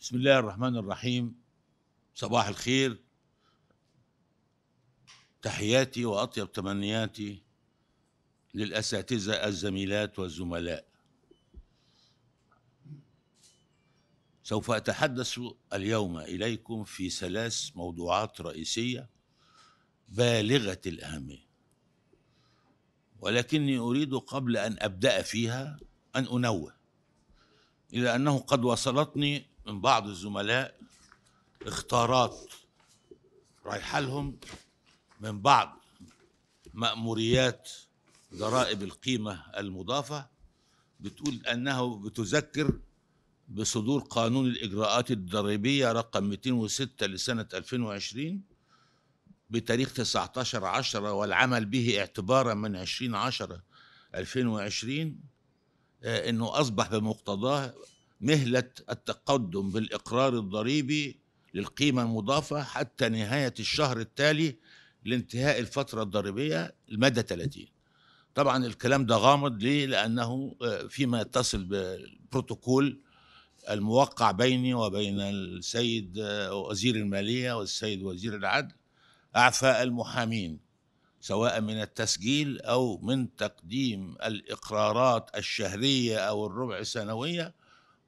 بسم الله الرحمن الرحيم صباح الخير تحياتي واطيب تمنياتي للاساتذه الزميلات والزملاء سوف اتحدث اليوم اليكم في ثلاث موضوعات رئيسيه بالغه الاهميه ولكني أريد قبل أن أبدأ فيها أن أنوه إلى أنه قد وصلتني من بعض الزملاء اختارات رايحالهم من بعض مأموريات ضرائب القيمة المضافة بتقول أنه بتذكر بصدور قانون الإجراءات الضريبية رقم 206 لسنة 2020 بتاريخ 19 10 والعمل به اعتبارا من 20 10 2020 انه اصبح بمقتضاه مهله التقدم بالاقرار الضريبي للقيمه المضافه حتى نهايه الشهر التالي لانتهاء الفتره الضريبيه المدى 30 طبعا الكلام ده غامض ليه لانه آه، فيما يتصل بالبروتوكول الموقع بيني وبين السيد آه، وزير الماليه والسيد وزير العدل اعفاء المحامين سواء من التسجيل او من تقديم الاقرارات الشهريه او الربع سنويه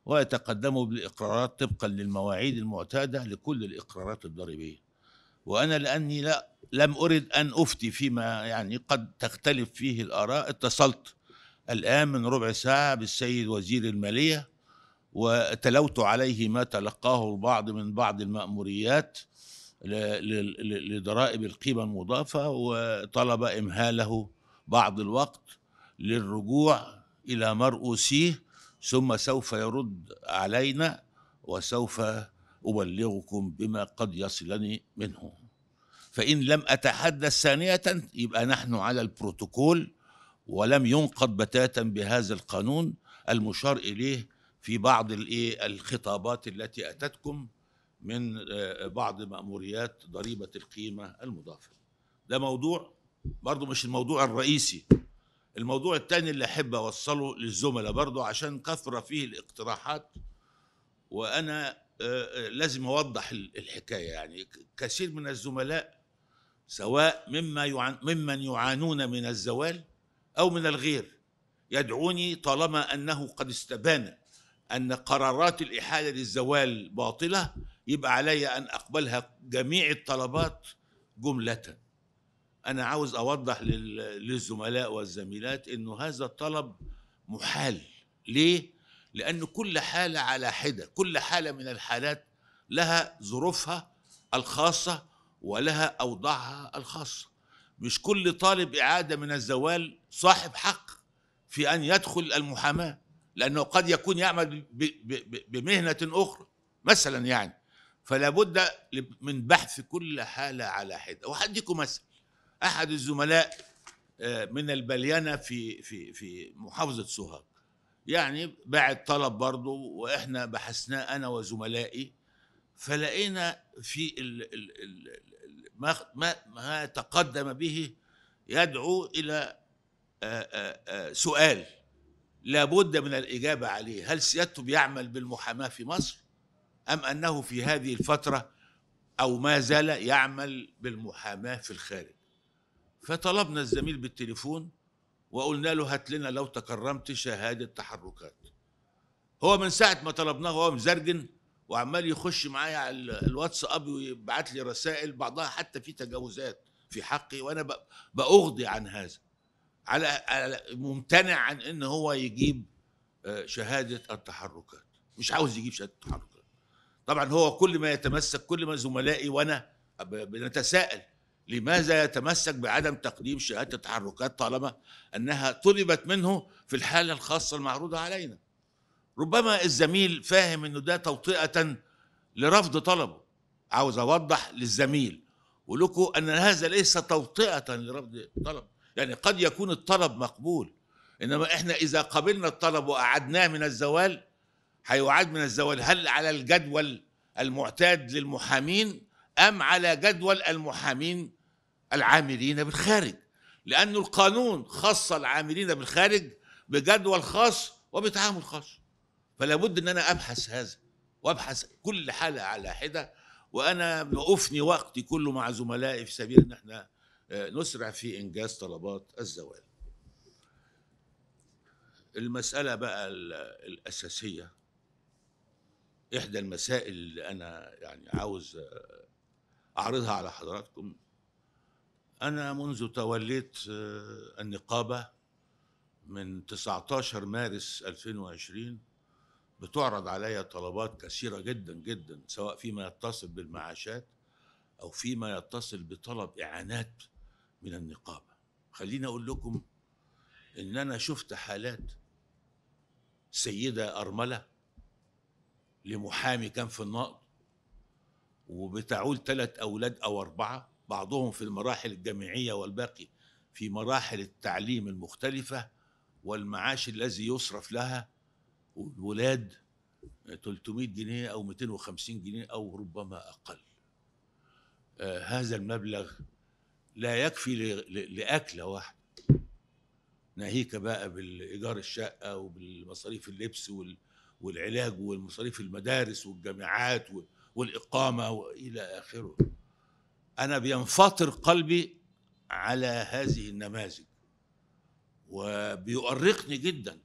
ويتقدموا بالاقرارات طبقا للمواعيد المعتاده لكل الاقرارات الضريبيه وانا لاني لا لم ارد ان افتي فيما يعني قد تختلف فيه الاراء اتصلت الان من ربع ساعه بالسيد وزير الماليه وتلوت عليه ما تلقاه البعض من بعض الماموريات لضرائب القيمة المضافة وطلب إمهاله بعض الوقت للرجوع إلى مرؤوسيه ثم سوف يرد علينا وسوف أبلغكم بما قد يصلني منه فإن لم أتحدث ثانية يبقى نحن على البروتوكول ولم ينقض بتاتا بهذا القانون المشار إليه في بعض الخطابات التي أتتكم من آه، بعض مأموريات ضريبة القيمة المضافة ده موضوع برضو مش الموضوع الرئيسي الموضوع الثاني اللي أحب أوصله للزملاء برضو عشان كثرة فيه الاقتراحات وأنا آه، آه، لازم أوضح الحكاية يعني كثير من الزملاء سواء مما يعان ممن يعانون من الزوال أو من الغير يدعوني طالما أنه قد استبان أن قرارات الإحالة للزوال باطلة يبقى علي أن أقبلها جميع الطلبات جملة أنا عاوز أوضح للزملاء والزميلات أنه هذا الطلب محال ليه؟ لأن كل حالة على حدة كل حالة من الحالات لها ظروفها الخاصة ولها أوضاعها الخاصة مش كل طالب إعادة من الزوال صاحب حق في أن يدخل المحاماة لأنه قد يكون يعمل بمهنة أخرى مثلا يعني فلا بد من بحث كل حاله على حده وحديكم مثل احد الزملاء آه، من البليانه في في في محافظه سوهاج يعني بعد طلب برضه واحنا بحثناه انا وزملائي فلقينا في ال ال ال ما, ما, ما تقدم به يدعو الى آآ آه، آآ آه، سؤال لابد من الاجابه عليه هل سيادته بيعمل بالمحاماه في مصر أم أنه في هذه الفترة أو ما زال يعمل بالمحاماة في الخارج فطلبنا الزميل بالتليفون وقلنا له هات لنا لو تكرمت شهادة تحركات هو من ساعة ما طلبناه هو مزرجن وعمال يخش معايا على الواتس اب ويبعت لي رسائل بعضها حتى في تجاوزات في حقي وانا باغضي عن هذا على ممتنع عن ان هو يجيب آه، شهاده التحركات مش عاوز يجيب شهاده التحركات طبعا هو كل ما يتمسك كل ما زملائي وانا بنتساءل لماذا يتمسك بعدم تقديم شهاده التحركات طالما انها طلبت منه في الحاله الخاصه المعروضه علينا ربما الزميل فاهم انه ده توطئه لرفض طلبه عاوز اوضح للزميل ولكم ان هذا ليس توطئه لرفض طلب يعني قد يكون الطلب مقبول انما احنا اذا قبلنا الطلب واعدناه من الزوال هيعاد من الزواج هل على الجدول المعتاد للمحامين أم على جدول المحامين العاملين بالخارج لأن القانون خص العاملين بالخارج بجدول خاص وبتعامل خاص فلا بد أن أنا أبحث هذا وأبحث كل حالة على حدة وأنا بأفني وقتي كله مع زملائي في سبيل أن احنا آه، نسرع في إنجاز طلبات الزواج المسألة بقى الأساسية إحدى المسائل اللي أنا يعني عاوز أعرضها على حضراتكم أنا منذ توليت آه، النقابة من 19 مارس 2020 بتعرض عليا طلبات كثيرة جدا جدا سواء فيما يتصل بالمعاشات أو فيما يتصل بطلب إعانات من النقابة خليني أقول لكم إن أنا شفت حالات سيدة أرملة لمحامي كان في النقض وبتعول ثلاث أولاد أو أربعة بعضهم في المراحل الجامعية والباقي في مراحل التعليم المختلفة والمعاش الذي يصرف لها والولاد 300 جنيه أو 250 جنيه أو ربما أقل آه هذا المبلغ لا يكفي لأكلة واحدة ناهيك بقى بالإيجار الشقة وبالمصاريف اللبس وال والعلاج والمصاريف المدارس والجامعات والإقامة وإلى آخره أنا بينفطر قلبي على هذه النماذج وبيؤرقني جدا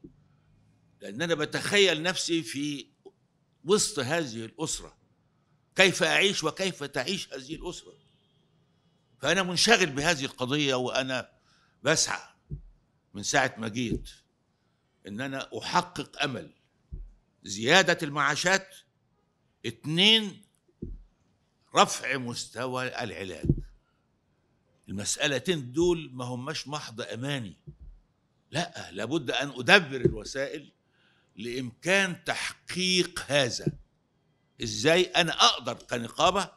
لأن أنا بتخيل نفسي في وسط هذه الأسرة كيف أعيش وكيف تعيش هذه الأسرة فأنا منشغل بهذه القضية وأنا بسعى من ساعة ما جيت إن أنا أحقق أمل زيادة المعاشات اثنين رفع مستوى العلاج المسألتين دول ما هماش محض أماني لا لابد أن أدبر الوسائل لإمكان تحقيق هذا إزاي أنا أقدر كنقابة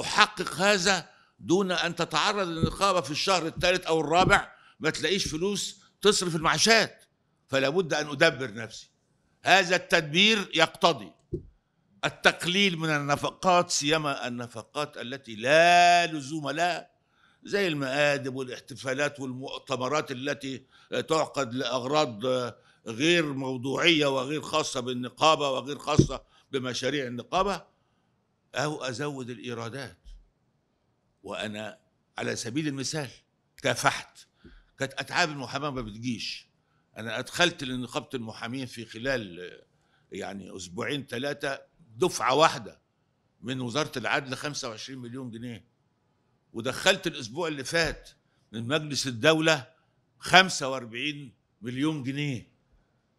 أحقق هذا دون أن تتعرض للنقابة في الشهر الثالث أو الرابع ما تلاقيش فلوس تصرف المعاشات فلابد أن أدبر نفسي هذا التدبير يقتضي التقليل من النفقات سيما النفقات التي لا لزوم لها زي المآدب والاحتفالات والمؤتمرات التي تعقد لأغراض غير موضوعية وغير خاصة بالنقابة وغير خاصة بمشاريع النقابة أو أزود الإيرادات وأنا على سبيل المثال كافحت كانت أتعاب المحاماة ما بتجيش انا ادخلت لنقابه المحامين في خلال يعني اسبوعين ثلاثه دفعه واحده من وزاره العدل 25 مليون جنيه ودخلت الاسبوع اللي فات من مجلس الدوله 45 مليون جنيه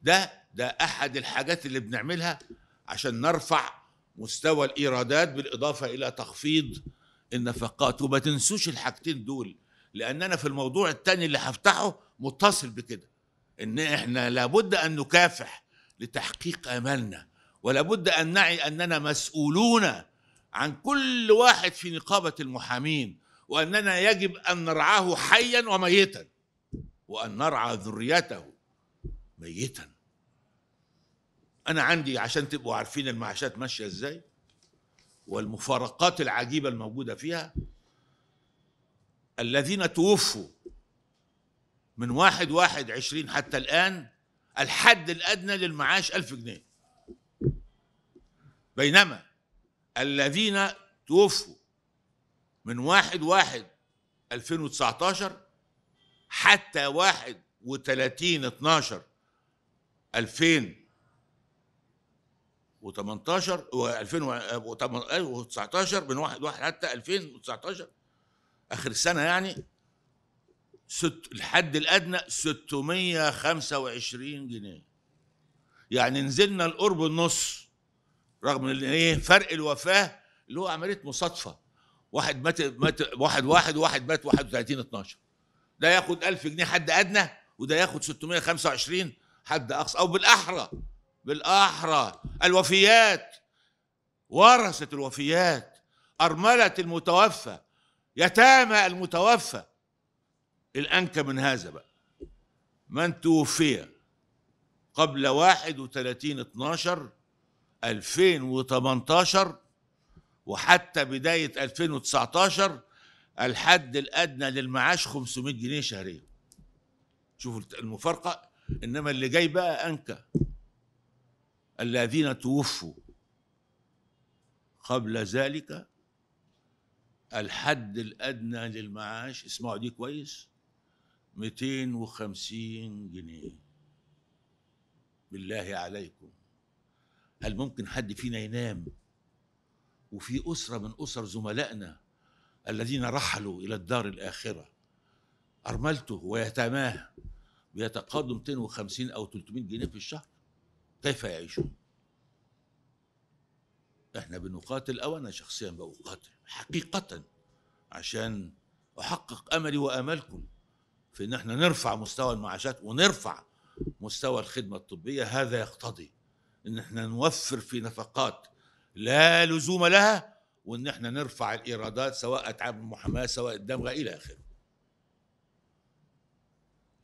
ده ده احد الحاجات اللي بنعملها عشان نرفع مستوى الايرادات بالاضافه الى تخفيض النفقات وما تنسوش الحاجتين دول لان انا في الموضوع الثاني اللي هفتحه متصل بكده ان احنا لابد ان نكافح لتحقيق املنا ولابد ان نعي اننا مسؤولون عن كل واحد في نقابه المحامين واننا يجب ان نرعاه حيا وميتا وان نرعى ذريته ميتا انا عندي عشان تبقوا عارفين المعاشات ماشيه ازاي والمفارقات العجيبه الموجوده فيها الذين توفوا من واحد واحد عشرين حتى الآن الحد الأدنى للمعاش ألف جنيه بينما الذين توفوا من واحد واحد 2019 حتى 31 12 2018 و 2019 من 1 واحد حتى 2019 اخر السنه يعني ست الحد الادنى 625 جنيه يعني نزلنا لقرب النص رغم ان ايه فرق الوفاه اللي هو عمليه مصادفه واحد مات مات واحد واحد واحد مات 31 12 ده ياخد 1000 جنيه حد ادنى وده ياخد 625 حد اقصى او بالاحرى بالاحرى الوفيات ورثه الوفيات ارمله المتوفى يتامى المتوفى الأنكى من هذا بقى من توفي قبل 31 12 2018 وحتى بداية 2019 الحد الأدنى للمعاش 500 جنيه شهريا شوفوا المفارقة إنما اللي جاي بقى أنكى الذين توفوا قبل ذلك الحد الأدنى للمعاش اسمعوا دي كويس 250 جنيه بالله عليكم هل ممكن حد فينا ينام وفي أسرة من أسر زملائنا الذين رحلوا إلى الدار الآخرة أرملته ويتماه بيتقاضوا 250 أو 300 جنيه في الشهر كيف يعيشون؟ احنا بنقاتل او انا شخصيا بقاتل حقيقه عشان احقق املي وامالكم في ان احنا نرفع مستوى المعاشات ونرفع مستوى الخدمه الطبيه هذا يقتضي ان احنا نوفر في نفقات لا لزوم لها وان احنا نرفع الايرادات سواء اتعاب المحاماه سواء الدمغه الى اخره.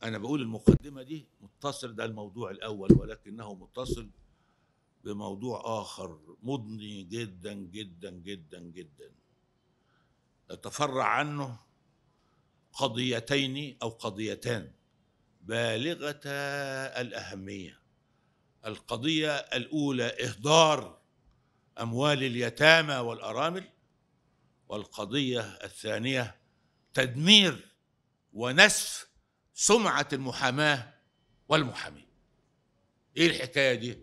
انا بقول المقدمه دي متصل ده الموضوع الاول ولكنه متصل بموضوع اخر مضني جدا جدا جدا جدا اتفرع عنه قضيتين او قضيتان بالغه الاهميه القضيه الاولى اهدار اموال اليتامى والارامل والقضيه الثانيه تدمير ونسف سمعه المحاماه والمحامين ايه الحكايه دي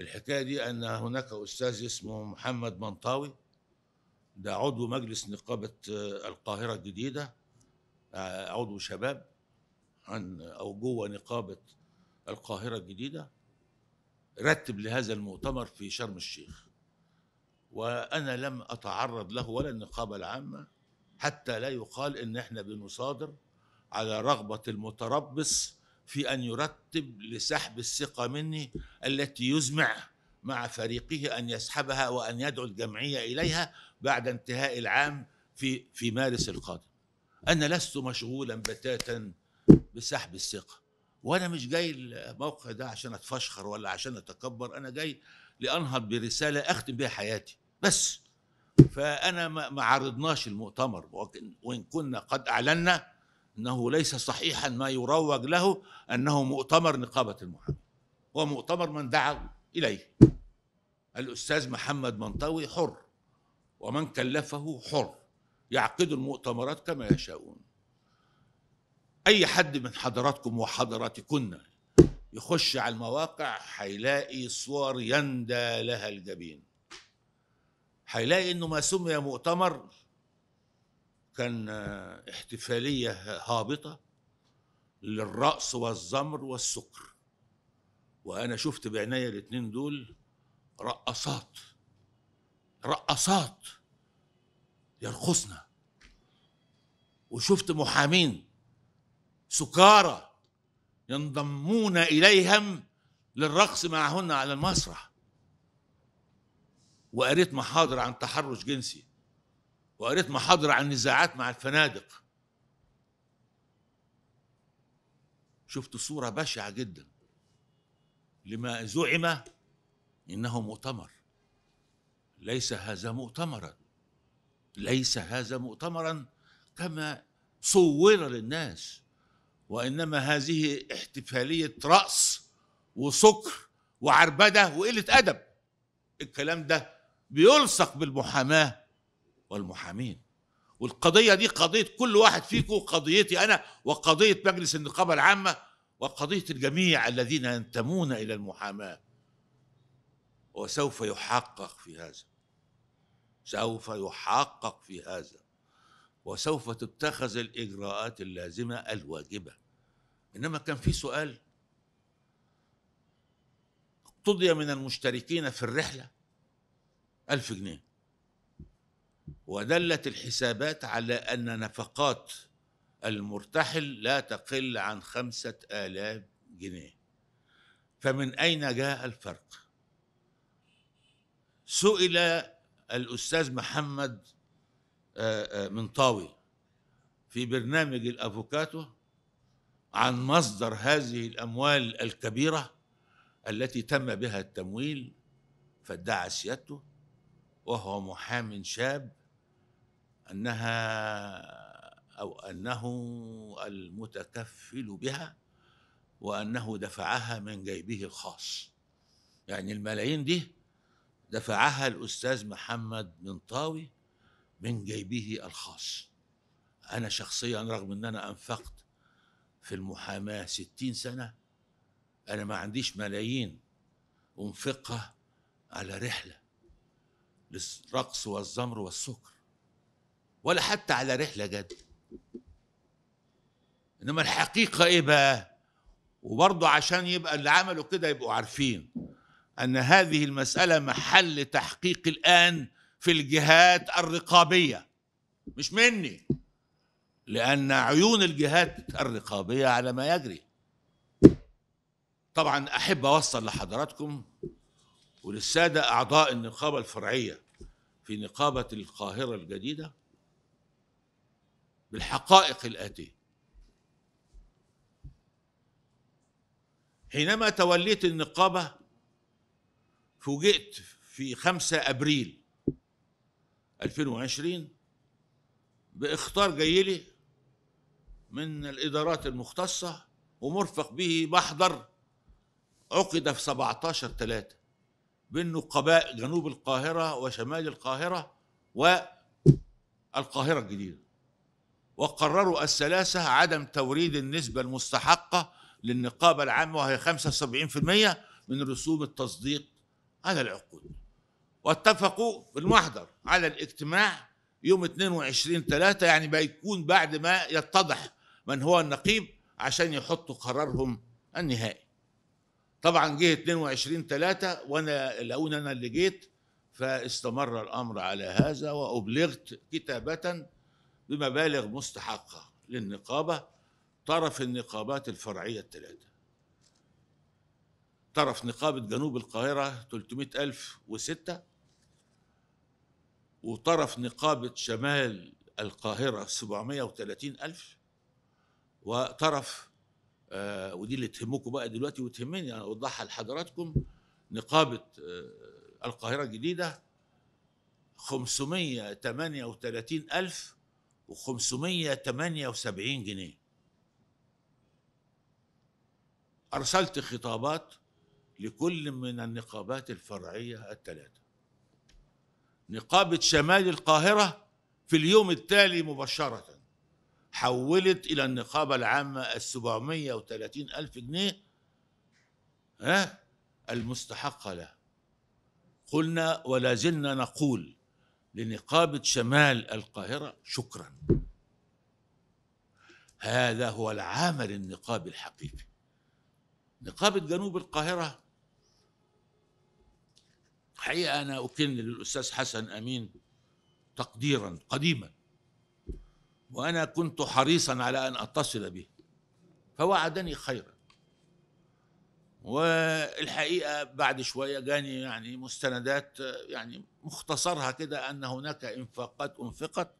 الحكايه دي ان هناك استاذ اسمه محمد منطاوي ده عضو مجلس نقابه القاهره الجديده عضو شباب عن او جوه نقابه القاهره الجديده رتب لهذا المؤتمر في شرم الشيخ وانا لم اتعرض له ولا النقابه العامه حتى لا يقال ان احنا بنصادر على رغبه المتربص في ان يرتب لسحب الثقه مني التي يزمع مع فريقه ان يسحبها وان يدعو الجمعيه اليها بعد انتهاء العام في في مارس القادم أنا لست مشغولا بتاتا بسحب الثقة وأنا مش جاي الموقع ده عشان أتفشخر ولا عشان أتكبر أنا جاي لأنهض برسالة أختم بها حياتي بس فأنا ما عرضناش المؤتمر وإن كنا قد أعلنا أنه ليس صحيحا ما يروج له أنه مؤتمر نقابة المحامين هو مؤتمر من دعا إليه الأستاذ محمد منطوي حر ومن كلفه حر يعقدوا المؤتمرات كما يشاؤون اي حد من حضراتكم وحضراتكن يخش على المواقع هيلاقي صور يندى لها الجبين هيلاقي انه ما سمي مؤتمر كان احتفاليه هابطه للرأس والزمر والسكر وانا شفت بعناية الاتنين دول رقصات رقصات يرقصنا وشفت محامين سكارى ينضمون إليهم للرقص معهن على المسرح وقريت محاضر عن تحرش جنسي وقريت محاضر عن نزاعات مع الفنادق شفت صورة بشعة جدا لما زعم إنه مؤتمر ليس هذا مؤتمرا ليس هذا مؤتمرا كما صور للناس وانما هذه احتفاليه رأس وسكر وعربده وقله ادب الكلام ده بيلصق بالمحاماه والمحامين والقضيه دي قضيه كل واحد فيكم قضيتي انا وقضيه مجلس النقابه العامه وقضيه الجميع الذين ينتمون الى المحاماه وسوف يحقق في هذا سوف يحقق في هذا وسوف تتخذ الإجراءات اللازمة الواجبة إنما كان في سؤال اقتضي من المشتركين في الرحلة ألف جنيه ودلت الحسابات على أن نفقات المرتحل لا تقل عن خمسة آلاف جنيه فمن أين جاء الفرق؟ سئل الأستاذ محمد آه، آه، منطاوي في برنامج الأفوكاتو عن مصدر هذه الأموال الكبيرة التي تم بها التمويل فادعى سيادته وهو محام شاب أنها أو أنه المتكفل بها وأنه دفعها من جيبه الخاص يعني الملايين دي دفعها الأستاذ محمد منطاوي من جيبه الخاص أنا شخصيا رغم أن أنا أنفقت في المحاماة ستين سنة أنا ما عنديش ملايين أنفقها على رحلة للرقص والزمر والسكر ولا حتى على رحلة جد إنما الحقيقة إيه بقى وبرضه عشان يبقى اللي عملوا كده يبقوا عارفين ان هذه المساله محل تحقيق الان في الجهات الرقابيه مش مني لان عيون الجهات الرقابيه على ما يجري طبعا احب اوصل لحضراتكم وللساده اعضاء النقابه الفرعيه في نقابه القاهره الجديده بالحقائق الاتيه حينما توليت النقابه فوجئت في 5 ابريل 2020 باخطار جاي لي من الادارات المختصه ومرفق به محضر عقد في 17 3 بين نقباء جنوب القاهره وشمال القاهره والقاهره الجديده وقرروا الثلاثه عدم توريد النسبه المستحقه للنقابه العامه وهي 75% من رسوم التصديق على العقود واتفقوا في المحضر على الاجتماع يوم 22 3 يعني بيكون بعد ما يتضح من هو النقيب عشان يحطوا قرارهم النهائي طبعا جه 22 3 وانا لقوني انا اللي جيت فاستمر الامر على هذا وابلغت كتابه بمبالغ مستحقه للنقابه طرف النقابات الفرعيه الثلاثه طرف نقابة جنوب القاهرة 300006 وطرف نقابة شمال القاهرة 730000 وطرف آه ودي اللي تهمكم بقى دلوقتي وتهمني انا اوضحها لحضراتكم نقابة آه القاهرة الجديدة 538000 و578 جنيه أرسلت خطابات لكل من النقابات الفرعية الثلاثة نقابة شمال القاهرة في اليوم التالي مباشرة حولت إلى النقابة العامة السبعمية وثلاثين ألف جنيه ها المستحقة له قلنا ولا زلنا نقول لنقابة شمال القاهرة شكرا هذا هو العمل النقابي الحقيقي نقابة جنوب القاهرة حقيقة أنا أكن للأستاذ حسن أمين تقديرا قديما وأنا كنت حريصا على أن أتصل به فوعدني خيرا والحقيقة بعد شوية جاني يعني مستندات يعني مختصرها كده أن هناك إنفاقات أنفقت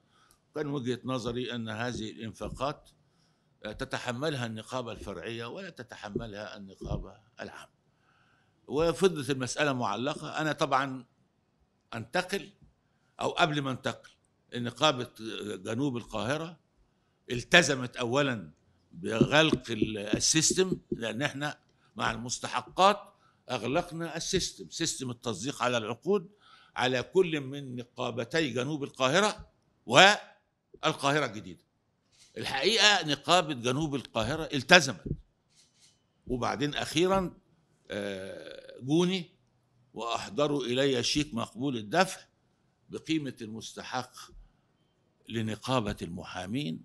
كان وجهة نظري أن هذه الإنفاقات تتحملها النقابة الفرعية ولا تتحملها النقابة العامة وفضلت المسألة معلقة أنا طبعا أنتقل أو قبل ما أنتقل نقابة جنوب القاهرة التزمت أولا بغلق السيستم لأن احنا مع المستحقات أغلقنا السيستم سيستم التصديق على العقود على كل من نقابتي جنوب القاهرة والقاهرة الجديدة الحقيقة نقابة جنوب القاهرة التزمت وبعدين أخيرا جوني وأحضروا إلي شيك مقبول الدفع بقيمة المستحق لنقابة المحامين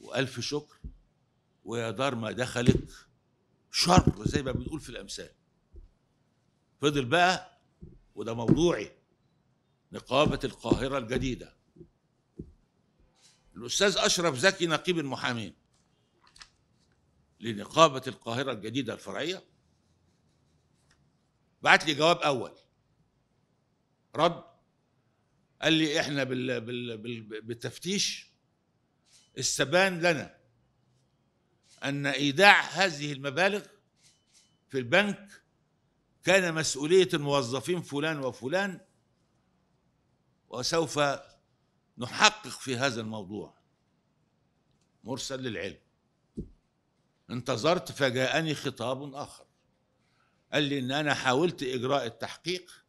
وألف شكر ويا دار ما دخلت شر زي ما بنقول في الأمثال فضل بقى وده موضوعي نقابة القاهرة الجديدة الأستاذ أشرف زكي نقيب المحامين لنقابة القاهرة الجديدة الفرعية بعت لي جواب اول رد قال لي احنا بال بال بال بالتفتيش استبان لنا ان ايداع هذه المبالغ في البنك كان مسؤوليه الموظفين فلان وفلان وسوف نحقق في هذا الموضوع مرسل للعلم انتظرت فجاءني خطاب اخر قال لي ان انا حاولت اجراء التحقيق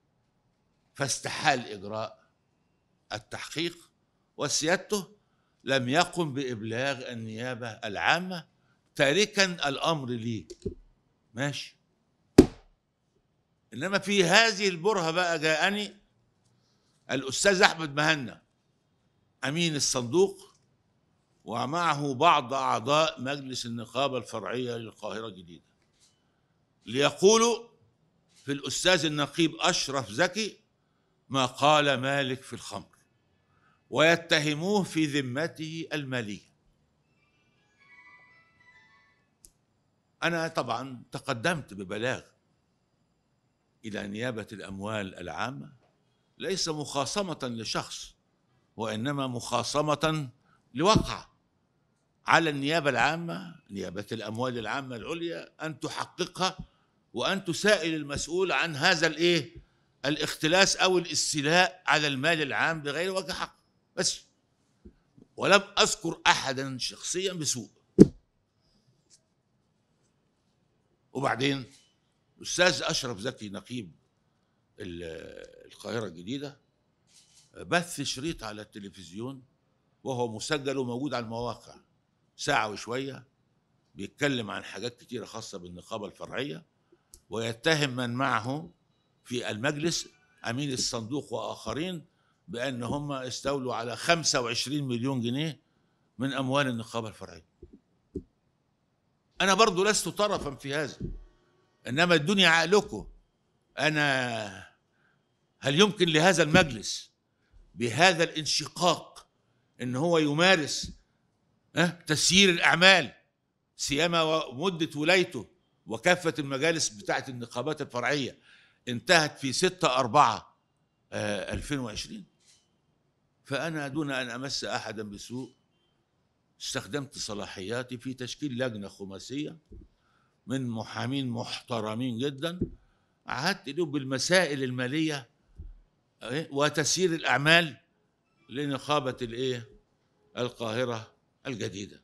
فاستحال اجراء التحقيق وسيادته لم يقم بابلاغ النيابه العامه تاركا الامر لي ماشي انما في هذه البرهه بقى جاءني الاستاذ احمد مهنا امين الصندوق ومعه بعض اعضاء مجلس النقابه الفرعيه للقاهره الجديده ليقولوا في الأستاذ النقيب أشرف زكي ما قال مالك في الخمر ويتهموه في ذمته المالية أنا طبعا تقدمت ببلاغ إلى نيابة الأموال العامة ليس مخاصمة لشخص وإنما مخاصمة لوقعة على النيابة العامة نيابة الأموال العامة العليا أن تحققها وأن تسائل المسؤول عن هذا الإيه الاختلاس أو الاستيلاء على المال العام بغير وجه حق بس ولم أذكر أحدا شخصيا بسوء وبعدين الأستاذ أشرف زكي نقيب القاهرة الجديدة بث شريط على التلفزيون وهو مسجل وموجود على المواقع ساعة وشوية بيتكلم عن حاجات كتيرة خاصة بالنقابة الفرعية ويتهم من معه في المجلس أمين الصندوق وآخرين بأن هم استولوا على 25 مليون جنيه من أموال النقابة الفرعية أنا برضو لست طرفا في هذا إنما الدنيا عقلكم أنا هل يمكن لهذا المجلس بهذا الانشقاق ان هو يمارس تسيير الاعمال سيما مده ولايته وكافة المجالس بتاعة النقابات الفرعية انتهت في 6 4 2020 فأنا دون أن أمس أحدا بسوء استخدمت صلاحياتي في تشكيل لجنة خماسية من محامين محترمين جدا عهدت له بالمسائل المالية آه، وتسيير الأعمال لنقابة الإيه القاهرة الجديدة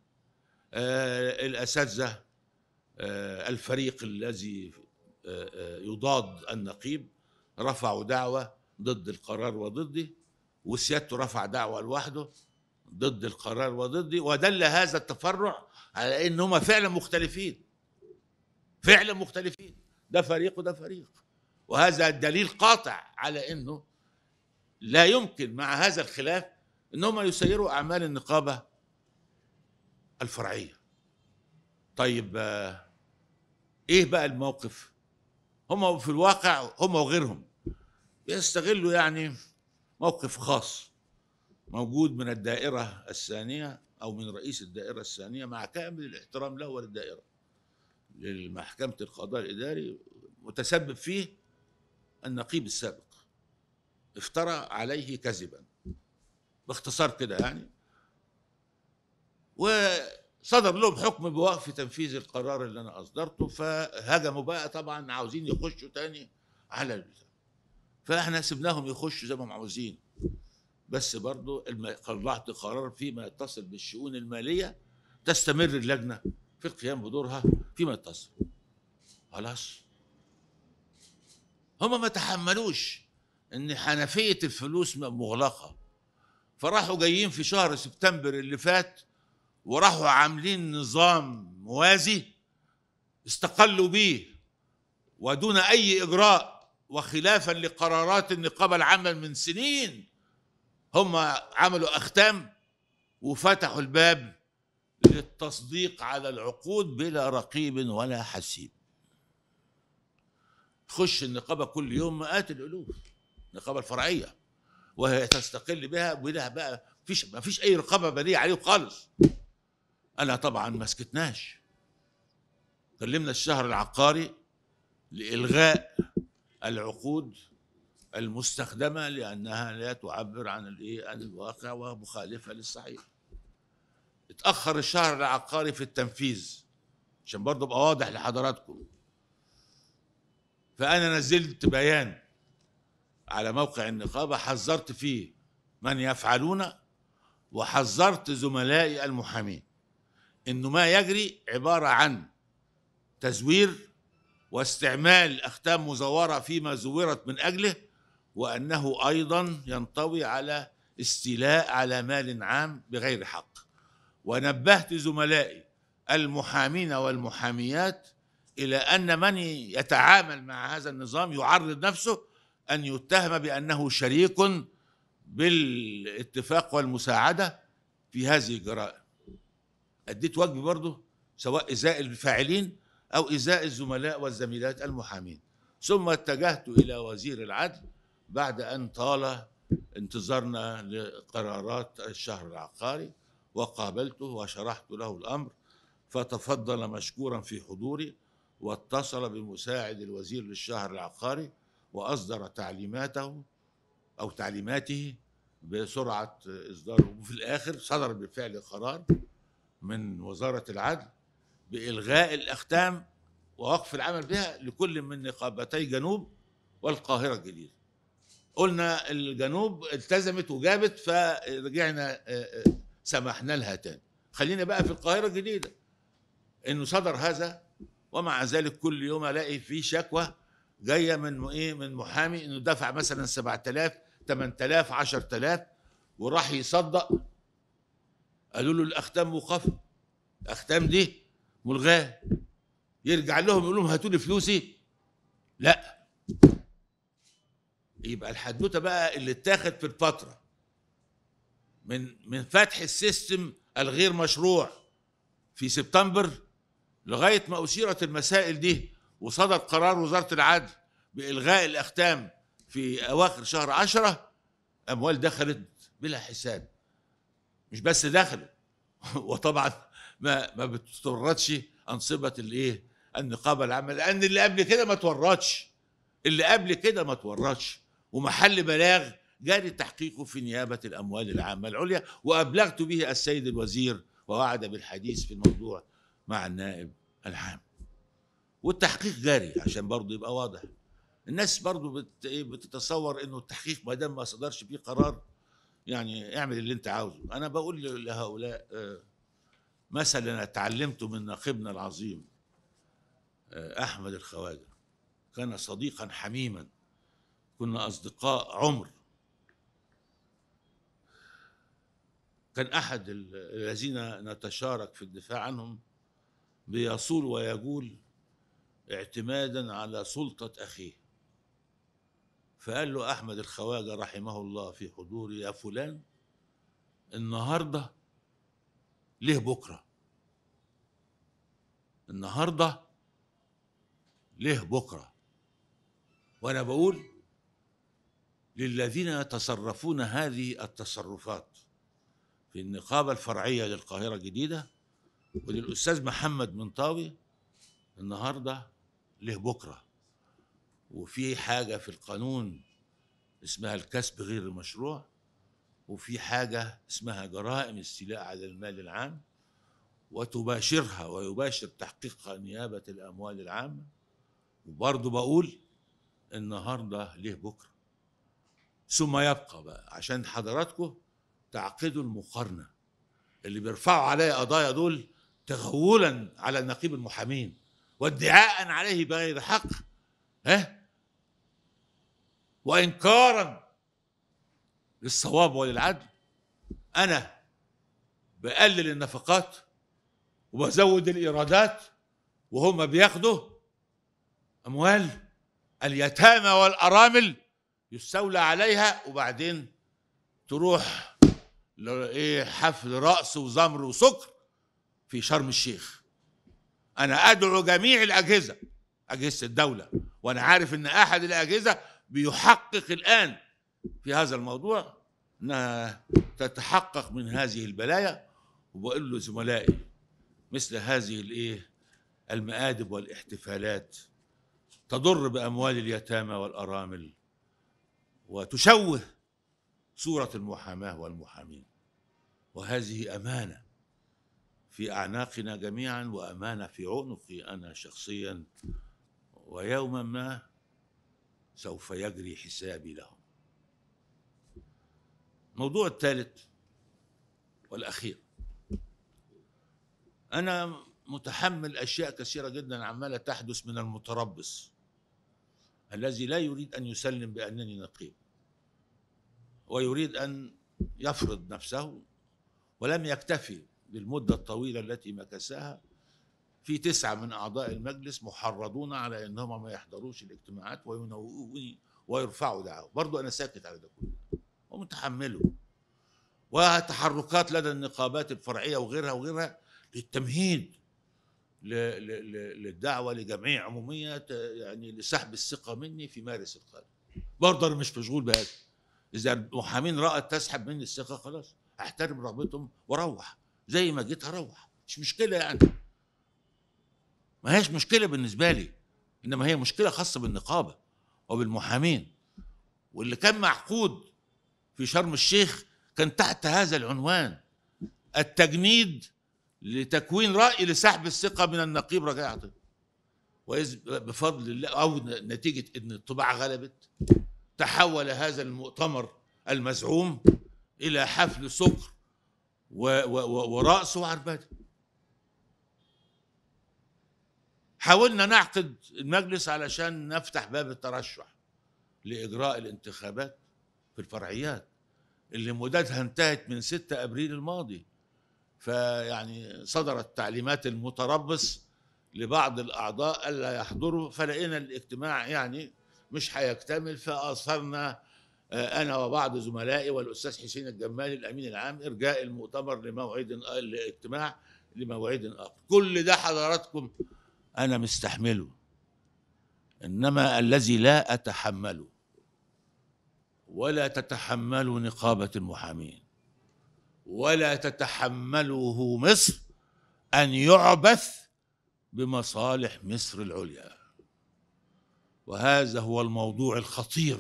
آه، الأساتذة آه، الفريق الذي آه، آه، يضاد النقيب رفعوا دعوة ضد القرار وضدي وسيادته رفع دعوة لوحده ضد القرار وضدي ودل هذا التفرع على ان هما فعلا مختلفين فعلا مختلفين ده فريق وده فريق وهذا دليل قاطع على انه لا يمكن مع هذا الخلاف ان هما يسيروا اعمال النقابه الفرعيه طيب ايه بقى الموقف هم في الواقع هم وغيرهم بيستغلوا يعني موقف خاص موجود من الدائرة الثانية أو من رئيس الدائرة الثانية مع كامل الاحترام له وللدائرة للمحكمة القضاء الإداري متسبب فيه النقيب السابق افترى عليه كذبا باختصار كده يعني و صدر لهم حكم بوقف تنفيذ القرار اللي انا اصدرته فهجموا بقى طبعا عاوزين يخشوا تاني على البتاع فاحنا سبناهم يخشوا زي ما هم عاوزين بس برضو طلعت قرار فيما يتصل بالشؤون الماليه تستمر اللجنه في القيام بدورها فيما يتصل خلاص هم ما تحملوش ان حنفيه الفلوس مغلقه فراحوا جايين في شهر سبتمبر اللي فات وراحوا عاملين نظام موازي استقلوا بيه ودون اي اجراء وخلافا لقرارات النقابه العامه من سنين هم عملوا اختام وفتحوا الباب للتصديق على العقود بلا رقيب ولا حسيب خش النقابه كل يوم مئات الالوف النقابه الفرعيه وهي تستقل بها بلا بقى مفيش مفيش اي رقابه بديه عليه خالص لها طبعا ما سكتناش كلمنا الشهر العقاري لإلغاء العقود المستخدمة لأنها لا تعبر عن الإيه عن الواقع ومخالفة للصحيح اتأخر الشهر العقاري في التنفيذ عشان برضه أبقى واضح لحضراتكم فأنا نزلت بيان على موقع النقابة حذرت فيه من يفعلون وحذرت زملائي المحامين انه ما يجري عباره عن تزوير واستعمال اختام مزوره فيما زورت من اجله وانه ايضا ينطوي على استيلاء على مال عام بغير حق ونبهت زملائي المحامين والمحاميات الى ان من يتعامل مع هذا النظام يعرض نفسه ان يتهم بانه شريك بالاتفاق والمساعده في هذه الجرائم اديت واجب برضه سواء ازاء الفاعلين او ازاء الزملاء والزميلات المحامين ثم اتجهت الى وزير العدل بعد ان طال انتظارنا لقرارات الشهر العقاري وقابلته وشرحت له الامر فتفضل مشكورا في حضوري واتصل بمساعد الوزير للشهر العقاري واصدر تعليماته او تعليماته بسرعه اصداره وفي الاخر صدر بالفعل قرار من وزارة العدل بإلغاء الأختام ووقف العمل بها لكل من نقابتي جنوب والقاهرة الجديدة قلنا الجنوب التزمت وجابت فرجعنا آه، آه، سمحنا لها تاني خلينا بقى في القاهرة الجديدة انه صدر هذا ومع ذلك كل يوم الاقي في شكوى جايه من ايه من محامي انه دفع مثلا 7000 8000 10000 وراح يصدق قالوا له الاختام وقف الاختام دي ملغاه يرجع لهم يقول لهم هاتوا لي فلوسي لا يبقى الحدوته بقى اللي اتاخد في الفتره من من فتح السيستم الغير مشروع في سبتمبر لغايه ما اثيرت المسائل دي وصدر قرار وزاره العدل بإلغاء الأختام في أواخر شهر عشرة أموال دخلت بلا حساب مش بس دخله وطبعا ما ما بتتورطش انصبه الايه النقابه العامه لان اللي قبل كده ما تورطش اللي قبل كده ما تورطش ومحل بلاغ جاري تحقيقه في نيابه الاموال العامه العليا وابلغت به السيد الوزير ووعد بالحديث في الموضوع مع النائب العام والتحقيق جاري عشان برضه يبقى واضح الناس برضه إيه، بتتصور انه التحقيق ما دام ما صدرش فيه قرار يعني اعمل اللي انت عاوزه انا بقول لهؤلاء آه، مثلا اتعلمته من ناخبنا العظيم آه، احمد الخواجه كان صديقا حميما كنا اصدقاء عمر كان احد الذين نتشارك في الدفاع عنهم بيصول ويجول اعتمادا على سلطه اخيه فقال له أحمد الخواجة رحمه الله في حضوري يا فلان النهاردة ليه بكرة النهاردة ليه بكرة وأنا بقول للذين يتصرفون هذه التصرفات في النقابة الفرعية للقاهرة الجديدة وللأستاذ محمد منطاوي النهاردة ليه بكره وفي حاجة في القانون اسمها الكسب غير المشروع وفي حاجة اسمها جرائم استيلاء على المال العام وتباشرها ويباشر تحقيقها نيابة الأموال العامة وبرضو بقول النهاردة ليه بكرة ثم يبقى بقى عشان حضراتكم تعقدوا المقارنة اللي بيرفعوا عليا قضايا دول تغولا على نقيب المحامين وادعاء عليه بغير حق ها وإنكارا للصواب وللعدل أنا بقلل النفقات وبزود الإيرادات وهم بياخدوا أموال اليتامى والأرامل يستولى عليها وبعدين تروح ايه حفل راس وزمر وسكر في شرم الشيخ انا ادعو جميع الاجهزه اجهزه الدوله وانا عارف ان احد الاجهزه بيحقق الآن في هذا الموضوع أنها تتحقق من هذه البلايا وبقول له زملائي مثل هذه الإيه المآدب والاحتفالات تضر بأموال اليتامى والأرامل وتشوه صورة المحاماة والمحامين وهذه أمانة في أعناقنا جميعا وأمانة في عنقي أنا شخصيا ويوما ما سوف يجري حسابي لهم الموضوع الثالث والاخير انا متحمل اشياء كثيره جدا عماله تحدث من المتربص الذي لا يريد ان يسلم بانني نقيب ويريد ان يفرض نفسه ولم يكتفي بالمده الطويله التي مكثها في تسعة من أعضاء المجلس محرضون على أنهم ما يحضروش الاجتماعات وينوئوني ويرفعوا دعاوى برضو أنا ساكت على ده كله ومتحمله وتحركات لدى النقابات الفرعية وغيرها وغيرها للتمهيد للدعوة لجمعية عمومية يعني لسحب الثقة مني في مارس القادم برضه أنا مش مشغول بهذا إذا المحامين رأت تسحب مني الثقة خلاص أحترم رغبتهم وأروح زي ما جيت هروح مش مشكلة يعني ما هيش مشكله بالنسبه لي انما هي مشكله خاصه بالنقابه وبالمحامين واللي كان معقود في شرم الشيخ كان تحت هذا العنوان التجنيد لتكوين راي لسحب الثقه من النقيب رجاء عطيه واذ بفضل الله او نتيجه ان الطباعه غلبت تحول هذا المؤتمر المزعوم الى حفل سكر ورأس وعربده حاولنا نعقد المجلس علشان نفتح باب الترشح لإجراء الانتخابات في الفرعيات اللي مدتها انتهت من 6 أبريل الماضي فيعني صدرت تعليمات المتربص لبعض الأعضاء ألا يحضروا فلقينا الاجتماع يعني مش هيكتمل فأصرنا آه، أنا وبعض زملائي والأستاذ حسين الجمالي الأمين العام إرجاء المؤتمر لموعد الاجتماع لموعد آخر كل ده حضراتكم أنا مستحمله إنما الذي لا أتحمله ولا تتحمل نقابة المحامين ولا تتحمله مصر أن يعبث بمصالح مصر العليا وهذا هو الموضوع الخطير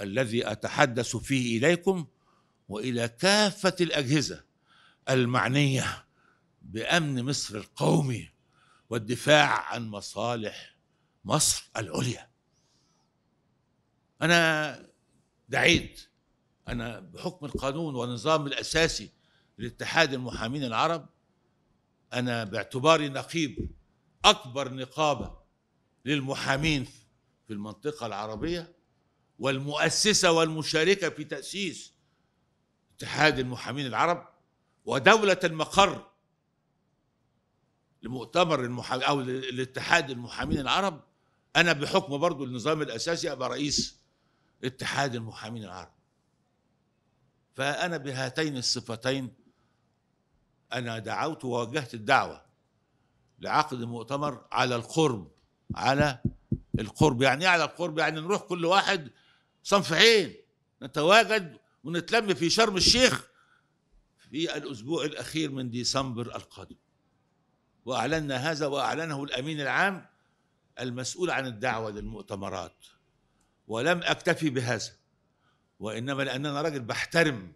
الذي أتحدث فيه إليكم وإلى كافة الأجهزة المعنية بأمن مصر القومي والدفاع عن مصالح مصر العليا أنا دعيت أنا بحكم القانون والنظام الأساسي لاتحاد المحامين العرب أنا باعتباري نقيب أكبر نقابة للمحامين في المنطقة العربية والمؤسسة والمشاركة في تأسيس اتحاد المحامين العرب ودولة المقر لمؤتمر المحام او لاتحاد المحامين العرب انا بحكم برضو النظام الاساسي ابقى رئيس اتحاد المحامين العرب فانا بهاتين الصفتين انا دعوت ووجهت الدعوه لعقد مؤتمر على القرب على القرب يعني إيه على القرب يعني نروح كل واحد صنف عين نتواجد ونتلم في شرم الشيخ في الاسبوع الاخير من ديسمبر القادم وأعلنا هذا وأعلنه الأمين العام المسؤول عن الدعوة للمؤتمرات ولم أكتفي بهذا وإنما لأننا راجل بحترم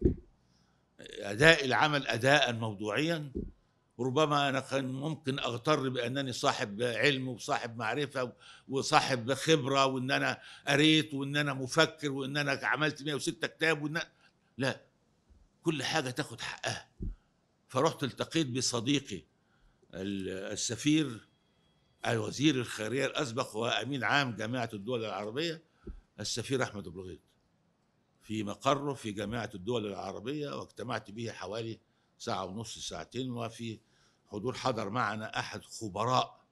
أداء العمل أداء موضوعيا ربما أنا كان ممكن أغتر بأنني صاحب علم وصاحب معرفة وصاحب خبرة وإن أنا قريت وإن أنا مفكر وإن أنا عملت 106 كتاب وإن أنا لا كل حاجة تاخد حقها فرحت التقيت بصديقي السفير الوزير الخارجيه الاسبق وامين عام جامعه الدول العربيه السفير احمد ابراهيم في مقره في جامعه الدول العربيه واجتمعت به حوالي ساعه ونص ساعتين وفي حضور حضر معنا احد خبراء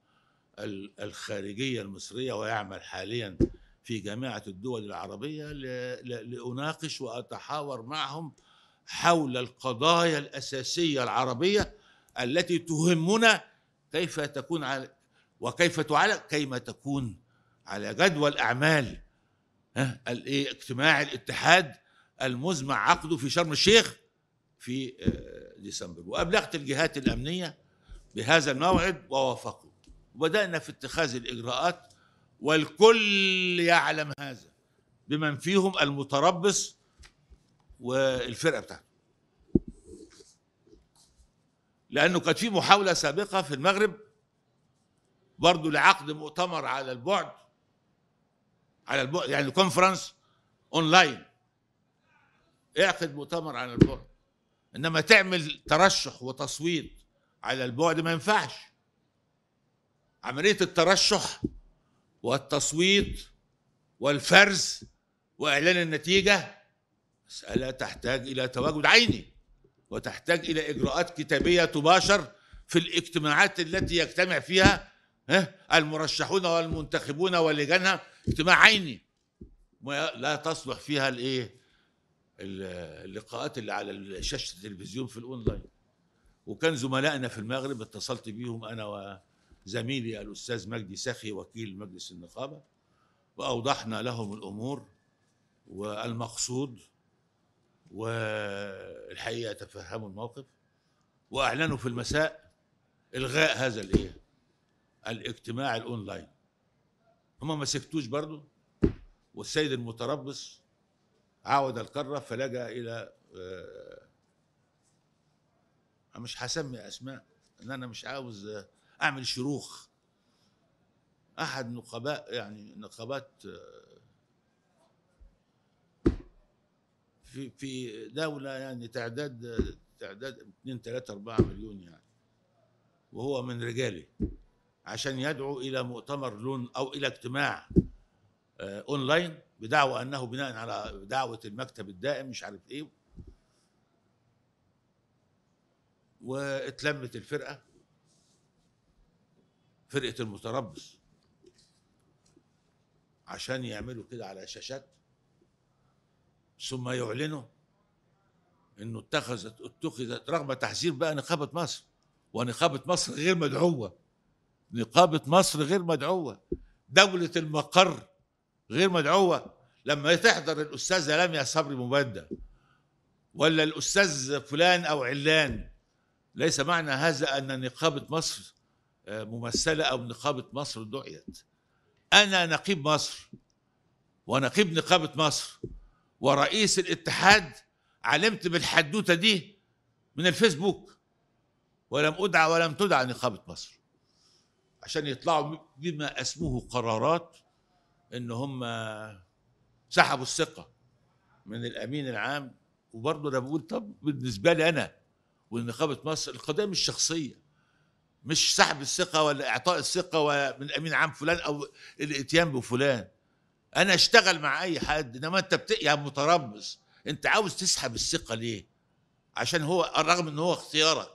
الخارجيه المصريه ويعمل حاليا في جامعه الدول العربيه لاناقش واتحاور معهم حول القضايا الاساسيه العربيه التي تهمنا كيف تكون على وكيف تعالج كيما تكون على جدول الأعمال الايه اجتماع الاتحاد المزمع عقده في شرم الشيخ في آه، ديسمبر وأبلغت الجهات الأمنية بهذا الموعد ووافقوا وبدأنا في اتخاذ الإجراءات والكل يعلم هذا بمن فيهم المتربص والفرقة بتاعته لأنه كان في محاولة سابقة في المغرب برضه لعقد مؤتمر على البعد على البعد يعني كونفرنس اونلاين اعقد مؤتمر على البعد انما تعمل ترشح وتصويت على البعد ما ينفعش عمليه الترشح والتصويت والفرز واعلان النتيجه مساله تحتاج الى تواجد عيني وتحتاج إلى إجراءات كتابية تباشر في الاجتماعات التي يجتمع فيها المرشحون والمنتخبون ولجانها اجتماع عيني لا تصلح فيها الايه اللقاءات اللي على شاشه التلفزيون في الاونلاين وكان زملائنا في المغرب اتصلت بيهم انا وزميلي الاستاذ مجدي سخي وكيل مجلس النقابه واوضحنا لهم الامور والمقصود والحقيقه تفهموا الموقف واعلنوا في المساء الغاء هذا الايه الاجتماع الاونلاين هم ما سكتوش برضه والسيد المتربص عاود القاره فلجا الى آه، مش هسمي اسماء ان انا مش عاوز اعمل شروخ احد نقباء يعني نقابات آه، في في دوله يعني تعداد تعداد 2 3 4 مليون يعني وهو من رجاله عشان يدعو الى مؤتمر لون او الى اجتماع آه، اونلاين بدعوى انه بناء على دعوه المكتب الدائم مش عارف ايه واتلمت الفرقه فرقه المتربص عشان يعملوا كده على شاشات ثم يعلنوا انه اتخذت اتخذت رغم تحذير بقى نقابه مصر ونقابه مصر غير مدعوه نقابه مصر غير مدعوه دوله المقر غير مدعوه لما تحضر الاستاذه لميا صبري مبدع ولا الاستاذ فلان او علان ليس معنى هذا ان نقابه مصر آه، ممثله او نقابه مصر دعيت انا نقيب مصر ونقيب نقابه مصر ورئيس الاتحاد علمت بالحدوته دي من الفيسبوك ولم ادعى ولم تدعى نقابه مصر عشان يطلعوا بما اسموه قرارات ان هم سحبوا الثقه من الامين العام وبرضه انا بقول طب بالنسبه لي انا ونقابه مصر القضيه مش شخصيه مش سحب الثقه ولا اعطاء الثقه من امين عام فلان او الاتيان بفلان انا اشتغل مع اي حد انما انت بت... يا متربص انت عاوز تسحب الثقه ليه عشان هو رغم ان هو اختيارك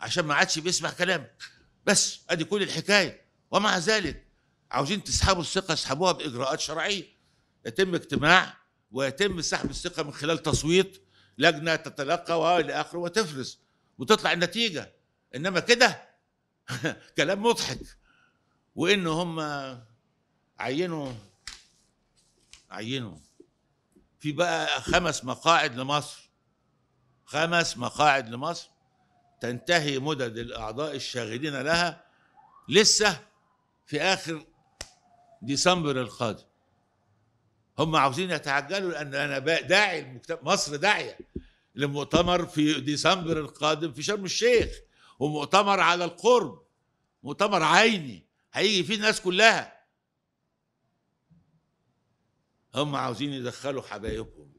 عشان ما عادش بيسمع كلامك بس ادي كل الحكايه ومع ذلك عاوزين تسحبوا الثقه اسحبوها باجراءات شرعيه يتم اجتماع ويتم سحب الثقه من خلال تصويت لجنه تتلقى والى اخره وتفرز وتطلع النتيجه انما كده كلام مضحك وان هم عينوا عينه في بقى خمس مقاعد لمصر خمس مقاعد لمصر تنتهي مدد الأعضاء الشاغلين لها لسه في آخر ديسمبر القادم هم عاوزين يتعجلوا لأن أنا داعي مصر داعية لمؤتمر في ديسمبر القادم في شرم الشيخ ومؤتمر على القرب مؤتمر عيني هيجي فيه الناس كلها هم عاوزين يدخلوا حبايبهم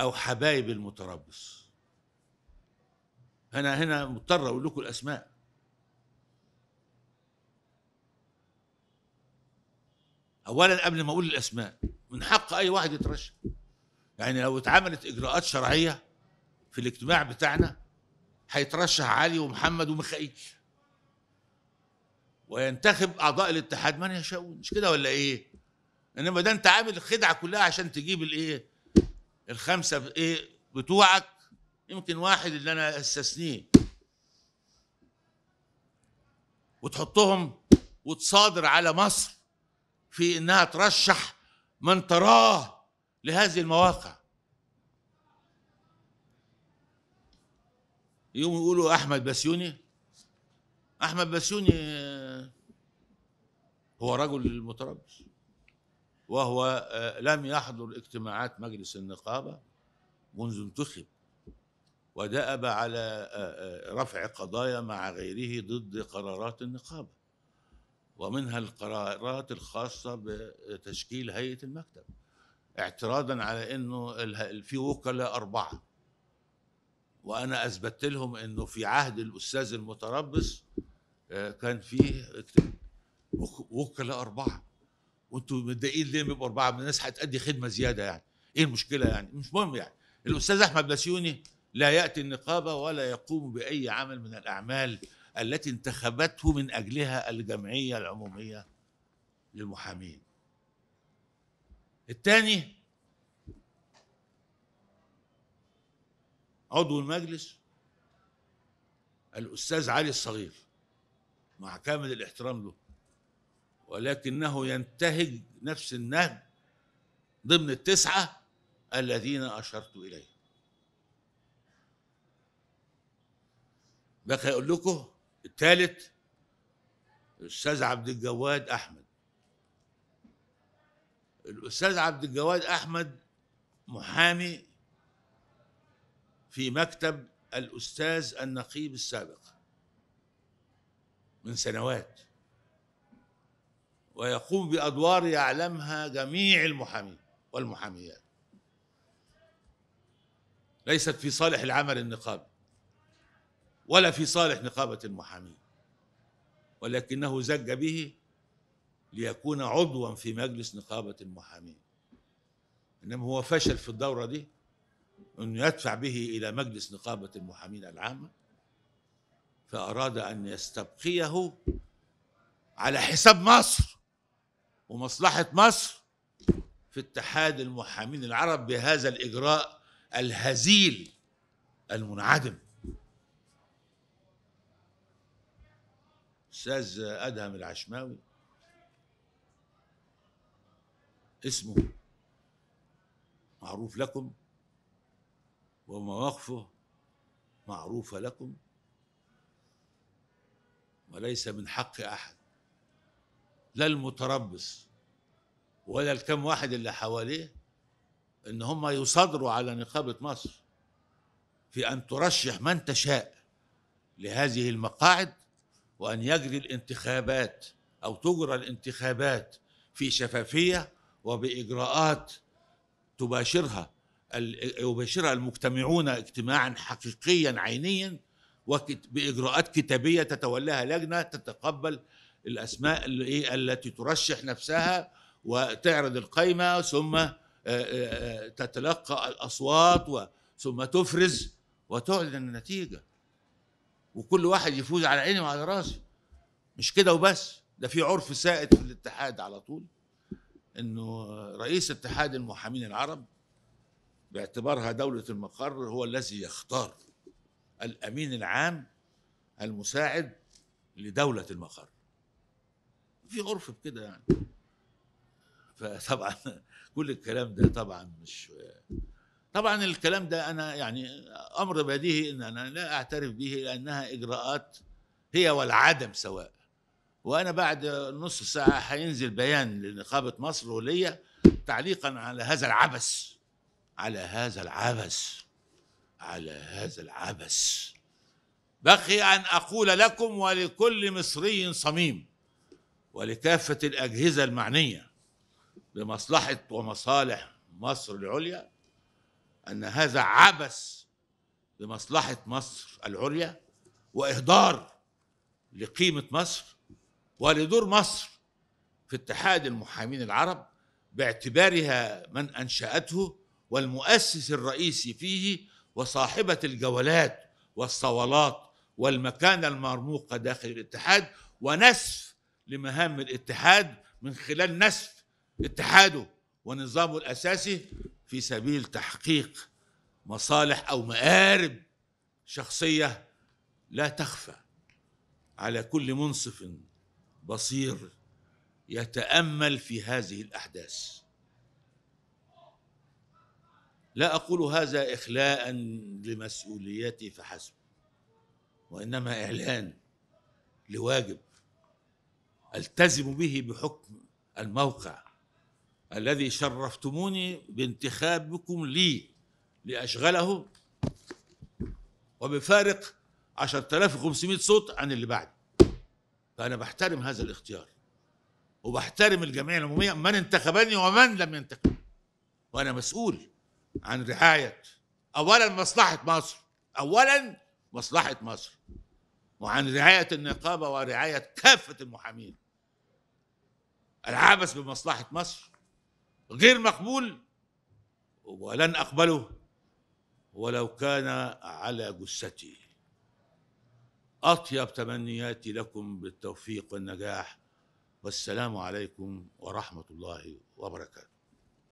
او حبايب المتربص انا هنا مضطر اقول لكم الاسماء اولا قبل ما اقول الاسماء من حق اي واحد يترشح يعني لو اتعملت اجراءات شرعيه في الاجتماع بتاعنا هيترشح علي ومحمد وميخائيل وينتخب اعضاء الاتحاد من يشاءون مش كده ولا ايه انما ده انت عامل الخدعه كلها عشان تجيب الايه الخمسه ايه بتوعك يمكن واحد اللي انا استثنيه وتحطهم وتصادر على مصر في انها ترشح من تراه لهذه المواقع يوم يقولوا احمد بسيوني احمد بسيوني آه، هو رجل متربص وهو آه، لم يحضر اجتماعات مجلس النقابة منذ انتخب ودأب على آه، آه، رفع قضايا مع غيره ضد قرارات النقابة ومنها القرارات الخاصة بتشكيل هيئة المكتب اعتراضا على انه في وكلاء اربعه وانا اثبت لهم انه في عهد الاستاذ المتربص كان فيه وكلاء اربعه وانتم متضايقين ليه بيبقوا اربعه من الناس هتأدي خدمه زياده يعني ايه المشكله يعني مش مهم يعني الاستاذ احمد بلاسيوني لا ياتي النقابه ولا يقوم باي عمل من الاعمال التي انتخبته من اجلها الجمعيه العموميه للمحامين الثاني عضو المجلس الاستاذ علي الصغير مع كامل الاحترام له ولكنه ينتهج نفس النهج ضمن التسعة الذين أشرت إليهم بقى يقول لكم الثالث الأستاذ عبد الجواد أحمد الأستاذ عبد الجواد أحمد محامي في مكتب الأستاذ النقيب السابق من سنوات ويقوم بأدوار يعلمها جميع المحامين والمحاميات ليست في صالح العمل النقابي ولا في صالح نقابة المحامين ولكنه زج به ليكون عضوا في مجلس نقابة المحامين إنما هو فشل في الدورة دي أنه يدفع به إلى مجلس نقابة المحامين العامة فأراد أن يستبقيه على حساب مصر ومصلحة مصر في اتحاد المحامين العرب بهذا الإجراء الهزيل المنعدم أستاذ أدهم العشماوي اسمه معروف لكم ومواقفه معروفة لكم وليس من حق أحد لا المتربص ولا الكم واحد اللي حواليه ان هم يصادروا على نقابه مصر في ان ترشح من تشاء لهذه المقاعد وان يجري الانتخابات او تجرى الانتخابات في شفافيه وباجراءات تباشرها يباشرها المجتمعون اجتماعا حقيقيا عينيا وباجراءات كتابيه تتولاها لجنه تتقبل الاسماء اللي إيه، التي ترشح نفسها وتعرض القائمه ثم آه، آه، آه، تتلقى الاصوات ثم تفرز وتعلن النتيجه وكل واحد يفوز على عيني وعلى راسي مش كده وبس ده في عرف سائد في الاتحاد على طول انه رئيس اتحاد المحامين العرب باعتبارها دولة المقر هو الذي يختار الأمين العام المساعد لدولة المقر في عرف بكده يعني فطبعا كل الكلام ده طبعا مش طبعا الكلام ده انا يعني امر بديهي ان انا لا اعترف به لانها اجراءات هي والعدم سواء وانا بعد نص ساعه هينزل بيان لنقابه مصر وليا تعليقا على هذا العبث على هذا العبث على هذا العبث بقي ان اقول لكم ولكل مصري صميم ولكافة الأجهزة المعنية بمصلحة ومصالح مصر العليا أن هذا عبث لمصلحة مصر العليا وإهدار لقيمة مصر ولدور مصر في اتحاد المحامين العرب باعتبارها من أنشأته والمؤسس الرئيسي فيه وصاحبة الجولات والصولات والمكانة المرموقة داخل الاتحاد ونسف لمهام الاتحاد من خلال نسف اتحاده ونظامه الاساسي في سبيل تحقيق مصالح او مآرب شخصيه لا تخفى على كل منصف بصير يتامل في هذه الاحداث لا اقول هذا اخلاء لمسؤوليتي فحسب وانما اعلان لواجب التزم به بحكم الموقع الذي شرفتموني بانتخابكم لي لأشغله وبفارق 10500 صوت عن اللي بعد فأنا بحترم هذا الاختيار وبحترم الجمعية العمومية من انتخبني ومن لم ينتخبني وأنا مسؤول عن رعاية أولا مصلحة مصر أولا مصلحة مصر وعن رعاية النقابة ورعاية كافة المحامين العبث بمصلحة مصر غير مقبول ولن أقبله ولو كان على جثتي أطيب تمنياتي لكم بالتوفيق والنجاح والسلام عليكم ورحمة الله وبركاته